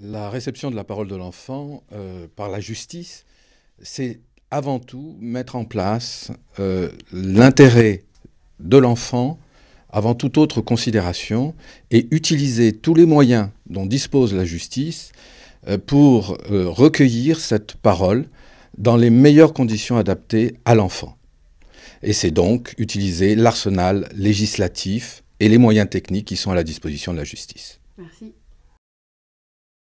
La réception de la parole de l'enfant euh, par la justice, c'est avant tout mettre en place euh, l'intérêt de l'enfant avant toute autre considération et utiliser tous les moyens dont dispose la justice euh, pour recueillir cette parole dans les meilleures conditions adaptées à l'enfant. Et c'est donc utiliser l'arsenal législatif et les moyens techniques qui sont à la disposition de la justice. Merci.